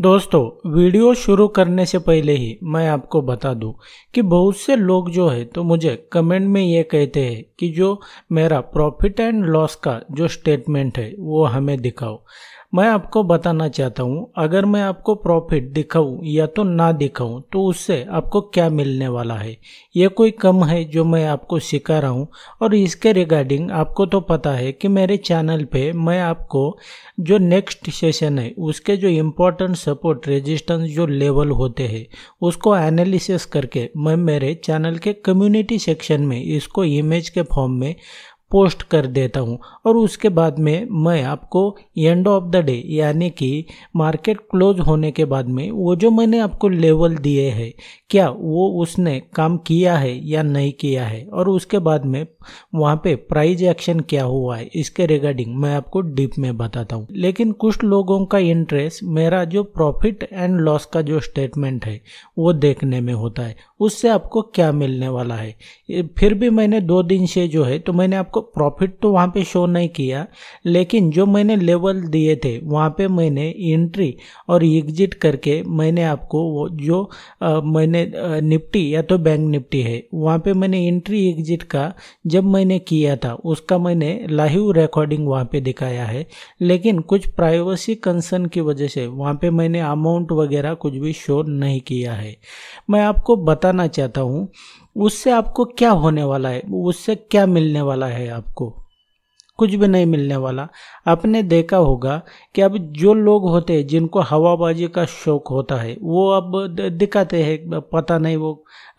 दोस्तों वीडियो शुरू करने से पहले ही मैं आपको बता दूं कि बहुत से लोग जो है तो मुझे कमेंट में ये कहते हैं कि जो मेरा प्रॉफिट एंड लॉस का जो स्टेटमेंट है वो हमें दिखाओ मैं आपको बताना चाहता हूँ अगर मैं आपको प्रॉफिट दिखाऊँ या तो ना दिखाऊँ तो उससे आपको क्या मिलने वाला है यह कोई कम है जो मैं आपको सिखा रहा हूँ और इसके रिगार्डिंग आपको तो पता है कि मेरे चैनल पे मैं आपको जो नेक्स्ट सेशन है उसके जो इम्पोर्टेंट सपोर्ट रेजिस्टेंस जो लेवल होते हैं उसको एनालिसिस करके मैं मेरे चैनल के कम्युनिटी सेक्शन में इसको इमेज के फॉर्म में पोस्ट कर देता हूँ और उसके बाद में मैं आपको एंड ऑफ द डे यानी कि मार्केट क्लोज होने के बाद में वो जो मैंने आपको लेवल दिए हैं क्या वो उसने काम किया है या नहीं किया है और उसके बाद में वहाँ पे प्राइज एक्शन क्या हुआ है इसके रिगार्डिंग मैं आपको डीप में बताता हूँ लेकिन कुछ लोगों का इंटरेस्ट मेरा जो प्रॉफिट एंड लॉस का जो स्टेटमेंट है वो देखने में होता है उससे आपको क्या मिलने वाला है फिर भी मैंने दो दिन से जो है तो मैंने आपको प्रॉफिट तो वहाँ पे शो नहीं किया लेकिन जो मैंने लेवल दिए थे वहाँ पे मैंने एंट्री और एग्जिट करके मैंने आपको वो जो आ, मैंने निफ्टी या तो बैंक निफ्टी है वहाँ पे मैंने एंट्री एग्जिट का जब मैंने किया था उसका मैंने लाइव रिकॉर्डिंग वहाँ पे दिखाया है लेकिन कुछ प्राइवेसी कंसर्न की वजह से वहाँ पे मैंने अमाउंट वगैरह कुछ भी शो नहीं किया है मैं आपको बताना चाहता हूँ उससे आपको क्या होने वाला है उससे क्या मिलने वाला है आपको कुछ भी नहीं मिलने वाला आपने देखा होगा कि अब जो लोग होते हैं जिनको हवाबाजी का शौक होता है वो अब दिखाते हैं पता नहीं वो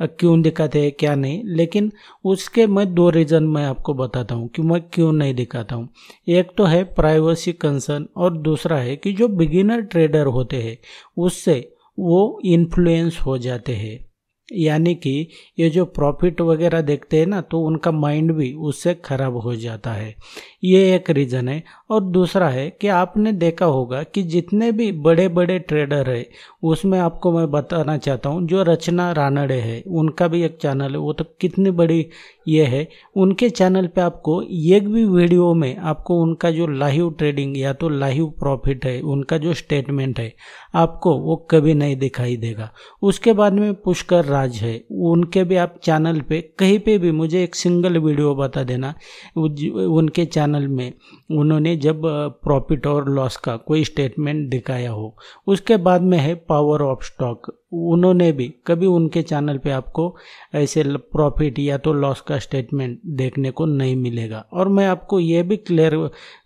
क्यों दिखाते हैं क्या नहीं लेकिन उसके मैं दो रीज़न मैं आपको बताता हूँ कि मैं क्यों नहीं दिखाता हूँ एक तो है प्राइवेसी कंसर्न और दूसरा है कि जो बिगिनर ट्रेडर होते हैं उससे वो इन्फ्लुएंस हो जाते हैं यानी कि ये जो प्रॉफिट वगैरह देखते हैं ना तो उनका माइंड भी उससे ख़राब हो जाता है ये एक रीज़न है और दूसरा है कि आपने देखा होगा कि जितने भी बड़े बड़े ट्रेडर है उसमें आपको मैं बताना चाहता हूँ जो रचना रानड़े है उनका भी एक चैनल है वो तो कितनी बड़ी ये है उनके चैनल पर आपको एक भी वीडियो में आपको उनका जो लाइव ट्रेडिंग या तो लाइव प्रॉफिट है उनका जो स्टेटमेंट है आपको वो कभी नहीं दिखाई देगा उसके बाद में पुष्कर राज है उनके भी आप चैनल पे कहीं पे भी मुझे एक सिंगल वीडियो बता देना उनके चैनल में उन्होंने जब प्रॉफिट और लॉस का कोई स्टेटमेंट दिखाया हो उसके बाद में है पावर ऑफ स्टॉक उन्होंने भी कभी उनके चैनल पे आपको ऐसे प्रॉफिट या तो लॉस का स्टेटमेंट देखने को नहीं मिलेगा और मैं आपको ये भी क्लियर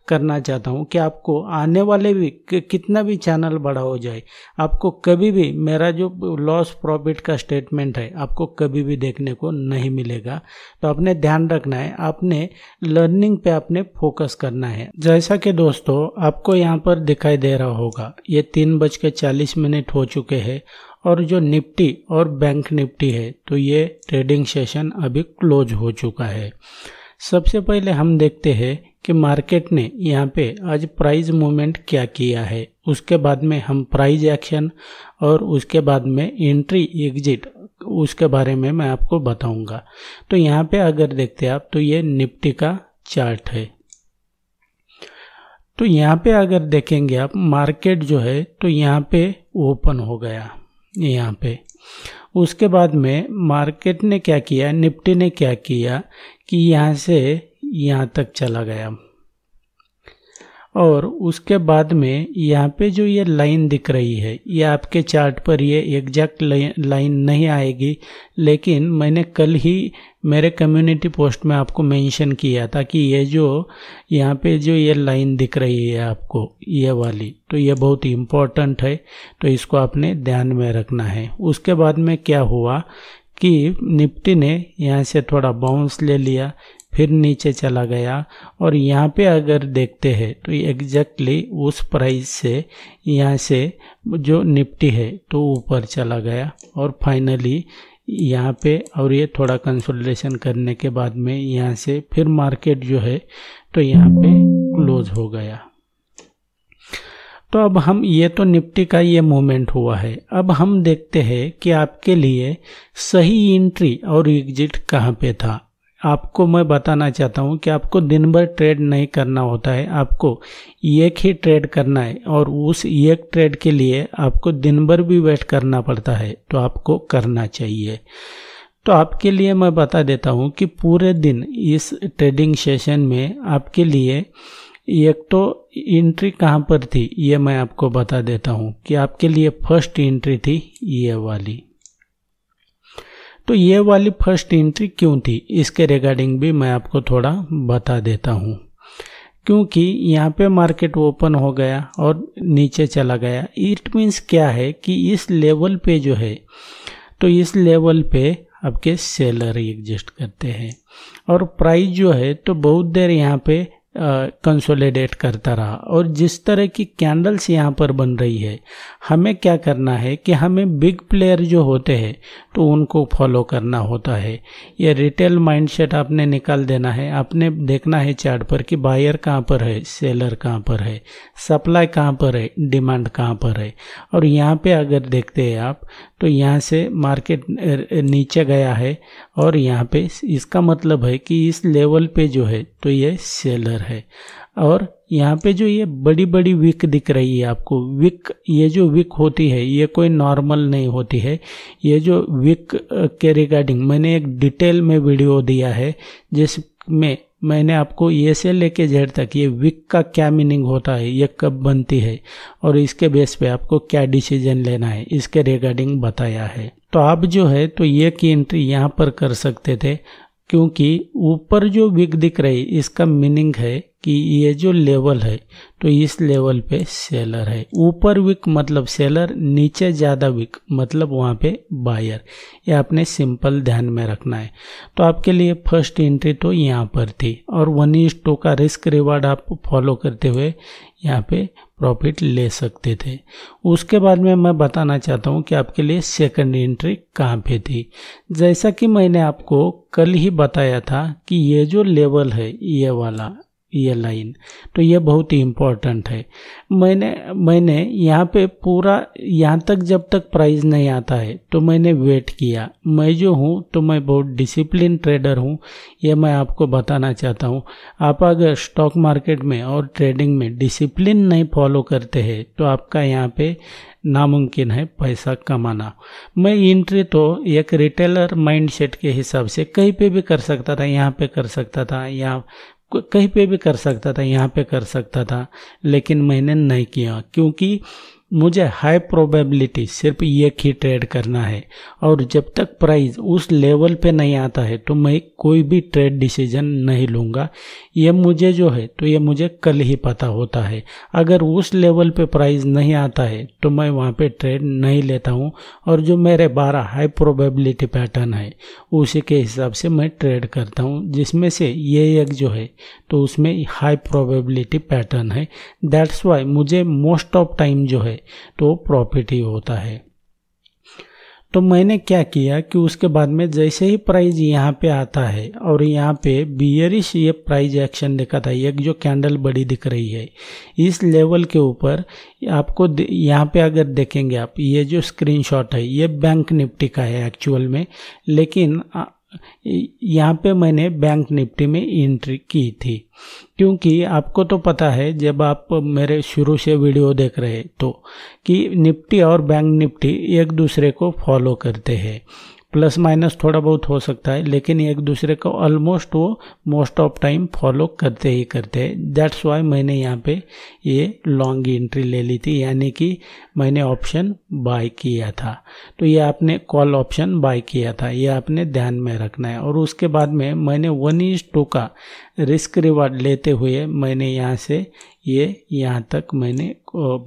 करना चाहता हूँ कि आपको आने वाले भी कितना भी चैनल बड़ा हो जाए आपको कभी भी मेरा जो लॉस प्रॉफिट का स्टेटमेंट है आपको कभी भी देखने को नहीं मिलेगा तो आपने ध्यान रखना है आपने लर्निंग पे आपने फोकस करना है है जैसा कि दोस्तों आपको यहाँ पर दिखाई दे रहा होगा ये तीन बज के चालीस मिनट हो चुके हैं और जो निफ्टी और बैंक निफ्टी है तो ये ट्रेडिंग सेशन अभी क्लोज हो चुका है सबसे पहले हम देखते हैं कि मार्केट ने यहाँ पे आज प्राइस मूवमेंट क्या किया है उसके बाद में हम प्राइस एक्शन और उसके बाद में एंट्री एग्जिट उसके बारे में मैं आपको बताऊंगा तो यहाँ पे अगर देखते आप तो ये निफ्टी का चार्ट है तो यहाँ पे अगर देखेंगे आप मार्केट जो है तो यहाँ पे ओपन हो गया यहाँ पे उसके बाद में मार्केट ने क्या किया निफ्टी ने क्या किया कि यहाँ से यहाँ तक चला गया और उसके बाद में यहाँ पे जो ये लाइन दिख रही है ये आपके चार्ट पर ये एग्जैक्ट लाइन नहीं आएगी लेकिन मैंने कल ही मेरे कम्युनिटी पोस्ट में आपको मेंशन किया था कि ये जो यहाँ पे जो ये लाइन दिख रही है आपको ये वाली तो ये बहुत इम्पोर्टेंट है तो इसको आपने ध्यान में रखना है उसके बाद में क्या हुआ कि निफ्टी ने यहाँ से थोड़ा बाउंस ले लिया फिर नीचे चला गया और यहाँ पे अगर देखते हैं तो एग्जैक्टली उस प्राइस से यहाँ से जो निपटी है तो ऊपर चला गया और फाइनली यहाँ पे और ये थोड़ा कंसोलिडेशन करने के बाद में यहाँ से फिर मार्केट जो है तो यहाँ पे क्लोज हो गया तो अब हम ये तो निफ्टी का ये मूवमेंट हुआ है अब हम देखते हैं कि आपके लिए सही एंट्री और एग्जिट कहाँ पे था आपको मैं बताना चाहता हूँ कि आपको दिन भर ट्रेड नहीं करना होता है आपको एक ही ट्रेड करना है और उस एक ट्रेड के लिए आपको दिन भर भी वेट करना पड़ता है तो आपको करना चाहिए तो आपके लिए मैं बता देता हूँ कि पूरे दिन इस ट्रेडिंग सेशन में आपके लिए एक तो एंट्री कहाँ पर थी ये मैं आपको बता देता हूँ कि आपके लिए फर्स्ट एंट्री थी ये वाली तो ये वाली फर्स्ट एंट्री क्यों थी इसके रिगार्डिंग भी मैं आपको थोड़ा बता देता हूँ क्योंकि यहाँ पे मार्केट ओपन हो गया और नीचे चला गया इट मीन्स क्या है कि इस लेवल पे जो है तो इस लेवल पे आपके सेलर एग्जिस्ट करते हैं और प्राइस जो है तो बहुत देर यहाँ पे कंसोलिडेट करता रहा और जिस तरह की कैंडल्स यहाँ पर बन रही है हमें क्या करना है कि हमें बिग प्लेयर जो होते हैं तो उनको फॉलो करना होता है या रिटेल माइंडसेट आपने निकाल देना है आपने देखना है चार्ट पर कि बायर कहाँ पर है सेलर कहाँ पर है सप्लाई कहाँ पर है डिमांड कहाँ पर है और यहाँ पे अगर देखते हैं आप तो यहाँ से मार्केट नीचे गया है और यहाँ पे इसका मतलब है कि इस लेवल पे जो है तो ये सेलर है और यहाँ पे जो ये बड़ी बड़ी विक दिख रही है आपको विक ये जो विक होती है ये कोई नॉर्मल नहीं होती है ये जो विक के रिगार्डिंग मैंने एक डिटेल में वीडियो दिया है जिसमें मैंने आपको ये से लेके जेड तक ये विक का क्या मीनिंग होता है ये कब बनती है और इसके बेस पे आपको क्या डिसीजन लेना है इसके रिगार्डिंग बताया है तो आप जो है तो ये की एंट्री यहाँ पर कर सकते थे क्योंकि ऊपर जो विक दिख रही इसका मीनिंग है कि ये जो लेवल है तो इस लेवल पे सेलर है ऊपर विक मतलब सेलर नीचे ज़्यादा विक मतलब वहाँ पे बायर ये आपने सिंपल ध्यान में रखना है तो आपके लिए फर्स्ट एंट्री तो यहाँ पर थी और वन इज टू का रिस्क रिवार्ड आप फॉलो करते हुए यहाँ पे प्रॉफिट ले सकते थे उसके बाद में मैं बताना चाहता हूँ कि आपके लिए सेकंड एंट्री कहाँ पे थी जैसा कि मैंने आपको कल ही बताया था कि ये जो लेवल है ये वाला ये लाइन तो ये बहुत ही इम्पोर्टेंट है मैंने मैंने यहाँ पे पूरा यहाँ तक जब तक प्राइस नहीं आता है तो मैंने वेट किया मैं जो हूँ तो मैं बहुत डिसिप्लिन ट्रेडर हूँ ये मैं आपको बताना चाहता हूँ आप अगर स्टॉक मार्केट में और ट्रेडिंग में डिसिप्लिन नहीं फॉलो करते हैं तो आपका यहाँ पे नामुमकिन है पैसा कमाना मैं इंट्री तो एक रिटेलर माइंडसेट के हिसाब से कहीं पे भी कर सकता था यहाँ पे कर सकता था यहाँ कहीं पे भी कर सकता था यहाँ पे कर सकता था लेकिन मैंने नहीं किया क्योंकि मुझे हाई प्रोबेबिलिटी सिर्फ एक ही ट्रेड करना है और जब तक प्राइस उस लेवल पे नहीं आता है तो मैं कोई भी ट्रेड डिसीजन नहीं लूँगा ये मुझे जो है तो ये मुझे कल ही पता होता है अगर उस लेवल पे प्राइस नहीं आता है तो मैं वहाँ पे ट्रेड नहीं लेता हूँ और जो मेरे बारह हाई प्रोबेबिलिटी पैटर्न है उसी के हिसाब से मैं ट्रेड करता हूँ जिसमें से ये एक जो है तो उसमें हाई प्रोबेबिलिटी पैटर्न है दैट्स वाई मुझे मोस्ट ऑफ टाइम जो है है तो प्रॉफिट ही होता है तो मैंने क्या किया कि उसके बाद में जैसे ही प्राइज यहाँ पे आता है और यहाँ पे बियरिश ये प्राइज एक्शन देखा था एक जो कैंडल बड़ी दिख रही है इस लेवल के ऊपर आपको यहाँ पे अगर देखेंगे आप ये जो स्क्रीनशॉट है ये बैंक निफ्टी का है एक्चुअल में लेकिन यहाँ पे मैंने बैंक निफ्टी में एंट्री की थी क्योंकि आपको तो पता है जब आप मेरे शुरू से वीडियो देख रहे तो कि निफ्टी और बैंक निफ्टी एक दूसरे को फॉलो करते हैं प्लस माइनस थोड़ा बहुत हो सकता है लेकिन एक दूसरे को ऑलमोस्ट वो मोस्ट ऑफ टाइम फॉलो करते ही करते हैं दैट्स वाई मैंने यहाँ पे ये लॉन्ग एंट्री ले ली थी यानी कि मैंने ऑप्शन बाय किया था तो ये आपने कॉल ऑप्शन बाय किया था ये आपने ध्यान में रखना है और उसके बाद में मैंने वन इज टू का रिस्क रिवार्ड लेते हुए मैंने यहाँ से ये यहाँ तक मैंने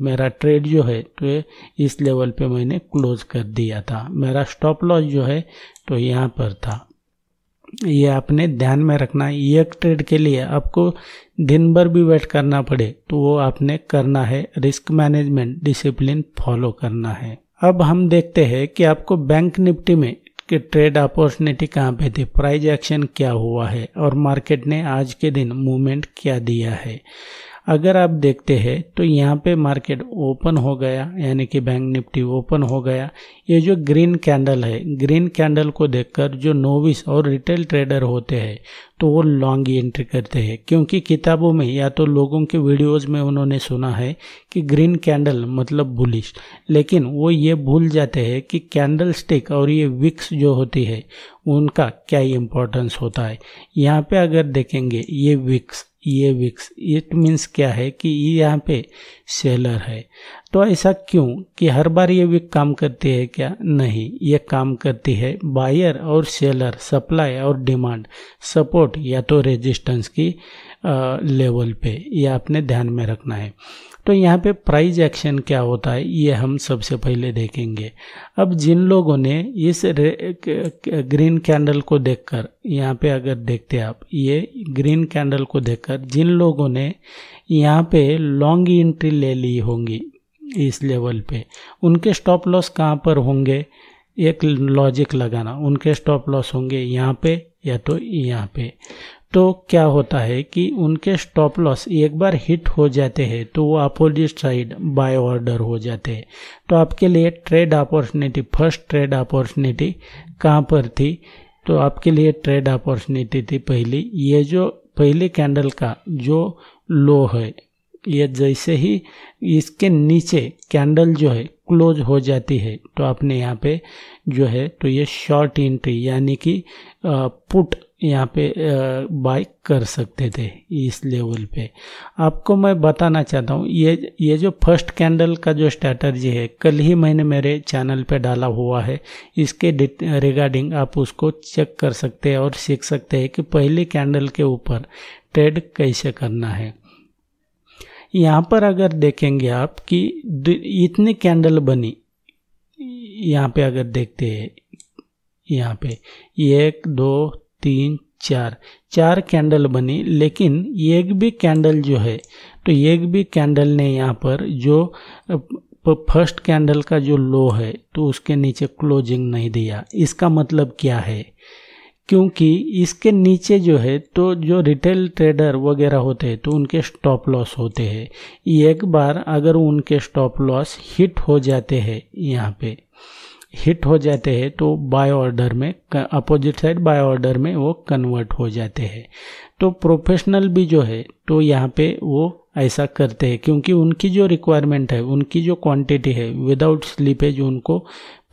मेरा ट्रेड जो है तो इस लेवल पे मैंने क्लोज कर दिया था मेरा स्टॉप लॉस जो है तो यहाँ पर था ये आपने ध्यान में रखना एक ट्रेड के लिए आपको दिन भर भी वेट करना पड़े तो वो आपने करना है रिस्क मैनेजमेंट डिसिप्लिन फॉलो करना है अब हम देखते हैं कि आपको बैंक निफ्टी में कि ट्रेड अपॉर्चुनिटी कहाँ पे थी प्राइज एक्शन क्या हुआ है और मार्केट ने आज के दिन मूवमेंट क्या दिया है अगर आप देखते हैं तो यहाँ पे मार्केट ओपन हो गया यानी कि बैंक निफ्टी ओपन हो गया ये जो ग्रीन कैंडल है ग्रीन कैंडल को देखकर जो नोविस और रिटेल ट्रेडर होते हैं तो वो लॉन्ग एंट्री करते हैं क्योंकि किताबों में या तो लोगों के वीडियोस में उन्होंने सुना है कि ग्रीन कैंडल मतलब बुलिश लेकिन वो ये भूल जाते हैं कि कैंडल स्टिक और ये विक्स जो होती है उनका क्या इम्पोर्टेंस होता है यहाँ पे अगर देखेंगे ये विक्स ये विक्स इट मीन्स क्या है कि ये यहाँ पे सेलर है तो ऐसा क्यों कि हर बार ये वीक काम करती है क्या नहीं ये काम करती है बायर और सेलर सप्लाई और डिमांड सपोर्ट या तो रेजिस्टेंस की लेवल पे ये आपने ध्यान में रखना है तो यहाँ पे प्राइस एक्शन क्या होता है ये हम सबसे पहले देखेंगे अब जिन लोगों ने इस ग्रीन कैंडल को देखकर यहाँ पे अगर देखते आप ये ग्रीन कैंडल को देखकर जिन लोगों ने यहाँ पे लॉन्ग एंट्री ले ली होंगी इस लेवल पे उनके स्टॉप लॉस कहाँ पर होंगे एक लॉजिक लगाना उनके स्टॉप लॉस होंगे यहाँ पे या तो यहाँ पे तो क्या होता है कि उनके स्टॉप लॉस एक बार हिट हो जाते हैं तो वो अपोजिट साइड बाय ऑर्डर हो जाते हैं तो आपके लिए trade opportunity first trade opportunity कहाँ पर थी तो आपके लिए ट्रेड अपॉर्चुनिटी थी पहली ये जो पहले कैंडल का जो लो है ये जैसे ही इसके नीचे कैंडल जो है क्लोज हो जाती है तो आपने यहाँ पे जो है तो ये शॉर्ट एंट्री यानी कि पुट यहाँ पे बाय कर सकते थे इस लेवल पे आपको मैं बताना चाहता हूँ ये ये जो फर्स्ट कैंडल का जो स्ट्रैटर्जी है कल ही मैंने मेरे चैनल पे डाला हुआ है इसके रिगार्डिंग आप उसको चेक कर सकते हैं और सीख सकते हैं कि पहले कैंडल के ऊपर ट्रेड कैसे करना है यहाँ पर अगर देखेंगे आप कि इतने कैंडल बनी यहाँ पे अगर देखते हैं यहाँ पे एक दो तीन चार चार कैंडल बनी लेकिन एक भी कैंडल जो है तो एक भी कैंडल ने यहाँ पर जो फर्स्ट कैंडल का जो लो है तो उसके नीचे क्लोजिंग नहीं दिया इसका मतलब क्या है क्योंकि इसके नीचे जो है तो जो रिटेल ट्रेडर वगैरह होते हैं तो उनके स्टॉप लॉस होते हैं एक बार अगर उनके स्टॉप लॉस हिट हो जाते हैं यहाँ पे हिट हो जाते हैं तो बाय ऑर्डर में अपोजिट साइड बाय ऑर्डर में वो कन्वर्ट हो जाते हैं तो प्रोफेशनल भी जो है तो यहाँ पे वो ऐसा करते हैं क्योंकि उनकी जो रिक्वायरमेंट है उनकी जो क्वांटिटी है विदाउट स्लीपेज उनको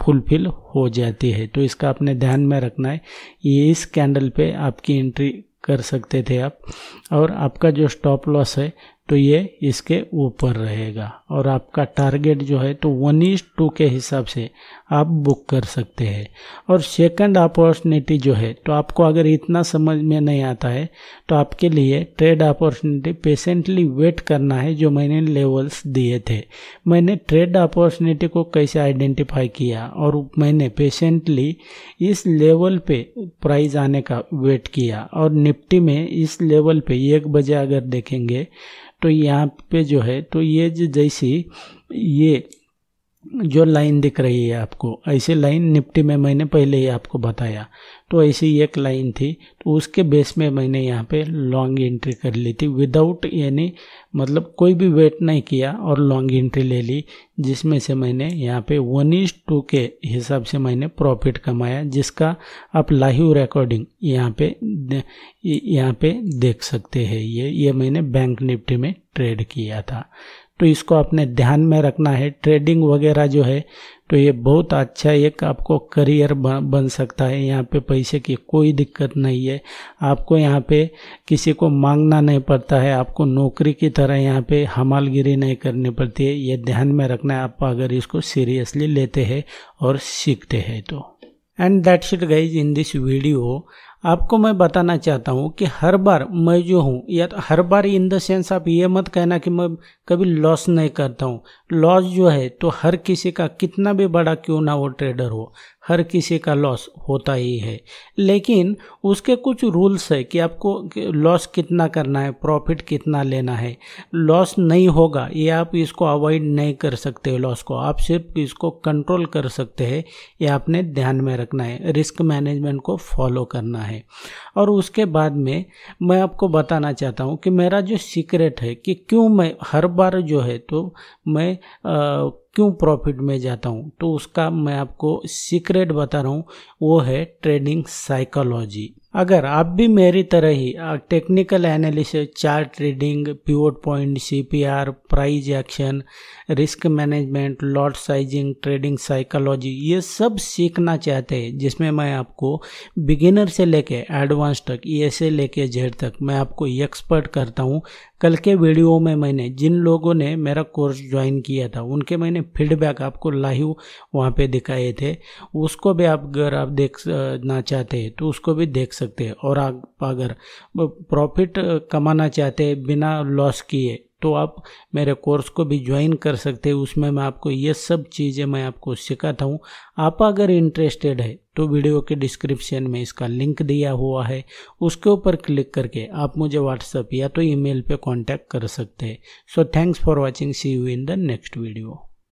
फुलफिल हो जाती है तो इसका आपने ध्यान में रखना है ये इस कैंडल पे आपकी एंट्री कर सकते थे आप और आपका जो स्टॉप लॉस है तो ये इसके ऊपर रहेगा और आपका टारगेट जो है तो वन इज टू के हिसाब से आप बुक कर सकते हैं और सेकंड अपॉर्चुनिटी जो है तो आपको अगर इतना समझ में नहीं आता है तो आपके लिए ट्रेड अपॉर्चुनिटी पेशेंटली वेट करना है जो मैंने लेवल्स दिए थे मैंने ट्रेड अपॉर्चुनिटी को कैसे आइडेंटिफाई किया और मैंने पेशेंटली इस लेवल पे प्राइस आने का वेट किया और निफ्टी में इस लेवल पे एक बजे अगर देखेंगे तो यहाँ पे जो है तो ये जैसी ये जो लाइन दिख रही है आपको ऐसे लाइन निफ्टी में मैंने पहले ही आपको बताया तो ऐसी एक लाइन थी तो उसके बेस में मैंने यहाँ पे लॉन्ग एंट्री कर ली थी विदाउट यानी मतलब कोई भी वेट नहीं किया और लॉन्ग एंट्री ले ली जिसमें से मैंने यहाँ पे वन इज टू के हिसाब से मैंने प्रॉफिट कमाया जिसका आप लाइव रिकॉर्डिंग यहाँ पे यहाँ पे देख सकते हैं ये ये मैंने बैंक निफ्टी में ट्रेड किया था तो इसको आपने ध्यान में रखना है ट्रेडिंग वगैरह जो है तो ये बहुत अच्छा एक आपको करियर बन सकता है यहाँ पे पैसे की कोई दिक्कत नहीं है आपको यहाँ पे किसी को मांगना नहीं पड़ता है आपको नौकरी की तरह यहाँ पे हमालगिरी नहीं करनी पड़ती है ये ध्यान में रखना है आप अगर इसको सीरियसली लेते हैं और सीखते हैं तो and that should guys in this video आपको मैं बताना चाहता हूँ कि हर बार मैं जो हूँ या तो हर बार इन द सेंस आप ये मत कहना कि मैं कभी लॉस नहीं करता हूँ लॉस जो है तो हर किसी का कितना भी बड़ा क्यों ना वो ट्रेडर हो हर किसी का लॉस होता ही है लेकिन उसके कुछ रूल्स है कि आपको लॉस कितना करना है प्रॉफिट कितना लेना है लॉस नहीं होगा ये आप इसको अवॉइड नहीं कर सकते लॉस को आप सिर्फ इसको कंट्रोल कर सकते हैं ये आपने ध्यान में रखना है रिस्क मैनेजमेंट को फॉलो करना है और उसके बाद में मैं आपको बताना चाहता हूँ कि मेरा जो सीक्रेट है कि क्यों मैं हर बार जो है तो मैं आ, क्यों प्रॉफिट में जाता हूँ तो उसका मैं आपको सीक्रेट बता रहा हूँ वो है ट्रेडिंग साइकोलॉजी अगर आप भी मेरी तरह ही technical analysis chart trading pure point CPR price action risk management lot sizing trading psychology ये सब सीखना चाहते हैं जिसमें मैं आपको बिगिनर से लेके एडवांस तक ई एस से लेके जेड तक मैं आपको एक्सपर्ट करता हूँ कल के वीडियो में मैंने जिन लोगों ने मेरा कोर्स ज्वाइन किया था उनके मैंने फीडबैक आपको लाइव वहाँ पे दिखाए थे उसको भी आप अगर आप देख ना चाहते हैं तो उसको भी देख सकते हैं और आप अगर प्रॉफिट कमाना चाहते हैं बिना लॉस किए तो आप मेरे कोर्स को भी ज्वाइन कर सकते हैं उसमें मैं आपको ये सब चीज़ें मैं आपको सिखाता हूँ आप अगर इंटरेस्टेड है तो वीडियो के डिस्क्रिप्शन में इसका लिंक दिया हुआ है उसके ऊपर क्लिक करके आप मुझे व्हाट्सअप या तो ईमेल पे कांटेक्ट कर सकते हैं so thanks for watching see you in the next video